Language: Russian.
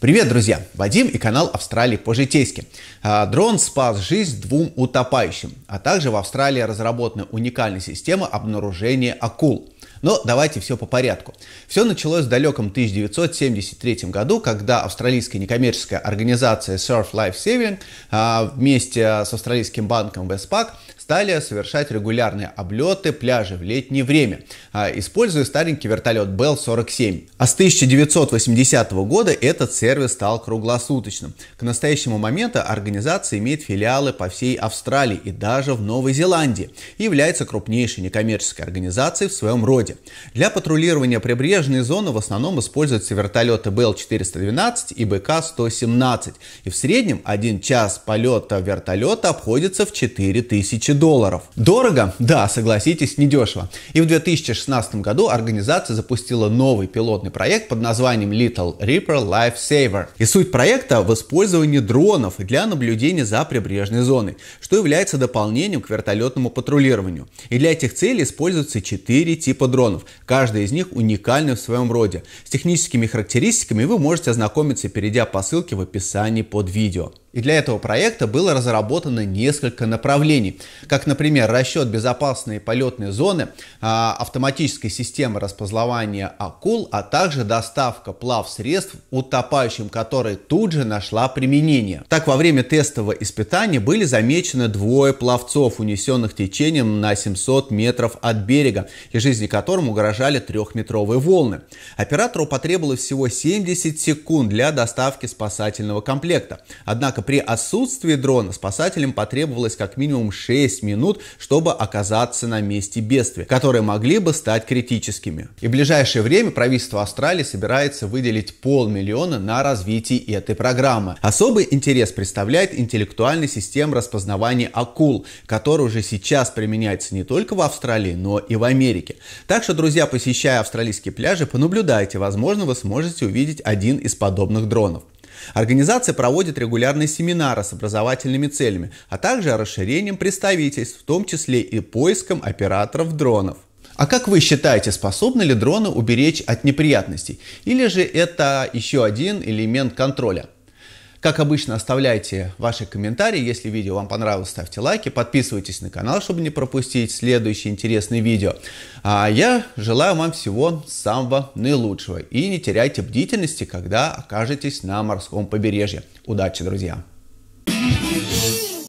Привет, друзья! Вадим и канал Австралии по-житейски. А, дрон спас жизнь двум утопающим, а также в Австралии разработана уникальная система обнаружения акул. Но давайте все по порядку. Все началось в далеком 1973 году, когда австралийская некоммерческая организация Surf Life Saving а, вместе с австралийским банком Westpac стали совершать регулярные облеты пляжей в летнее время, а, используя старенький вертолет Bell 47. А с 1980 года этот сервис стал круглосуточным. К настоящему моменту организация имеет филиалы по всей Австралии и даже в Новой Зеландии и является крупнейшей некоммерческой организацией в своем роде. Для патрулирования прибрежной зоны в основном используются вертолеты Bell 412 и БК 117, и в среднем один час полета вертолета обходится в 4000 долларов долларов. Дорого? Да, согласитесь, недешево. И в 2016 году организация запустила новый пилотный проект под названием Little Reaper Lifesaver. И суть проекта в использовании дронов для наблюдения за прибрежной зоной, что является дополнением к вертолетному патрулированию. И для этих целей используются 4 типа дронов. Каждый из них уникальный в своем роде. С техническими характеристиками вы можете ознакомиться, перейдя по ссылке в описании под видео. И для этого проекта было разработано несколько направлений, как, например, расчет безопасной полетной зоны, а, автоматической системы распознавания акул, а также доставка плавсредств, утопающим которые тут же нашла применение. Так, во время тестового испытания были замечены двое пловцов, унесенных течением на 700 метров от берега, и жизни которым угрожали трехметровые волны. Оператору потребовалось всего 70 секунд для доставки спасательного комплекта. Однако Однако при отсутствии дрона спасателям потребовалось как минимум 6 минут, чтобы оказаться на месте бедствия, которые могли бы стать критическими. И в ближайшее время правительство Австралии собирается выделить полмиллиона на развитие этой программы. Особый интерес представляет интеллектуальная система распознавания акул, которая уже сейчас применяется не только в Австралии, но и в Америке. Так что, друзья, посещая австралийские пляжи, понаблюдайте, возможно, вы сможете увидеть один из подобных дронов. Организация проводит регулярные семинары с образовательными целями, а также расширением представительств, в том числе и поиском операторов дронов. А как вы считаете, способны ли дроны уберечь от неприятностей? Или же это еще один элемент контроля? Как обычно, оставляйте ваши комментарии. Если видео вам понравилось, ставьте лайки, подписывайтесь на канал, чтобы не пропустить следующие интересные видео. А я желаю вам всего самого наилучшего. И не теряйте бдительности, когда окажетесь на морском побережье. Удачи, друзья!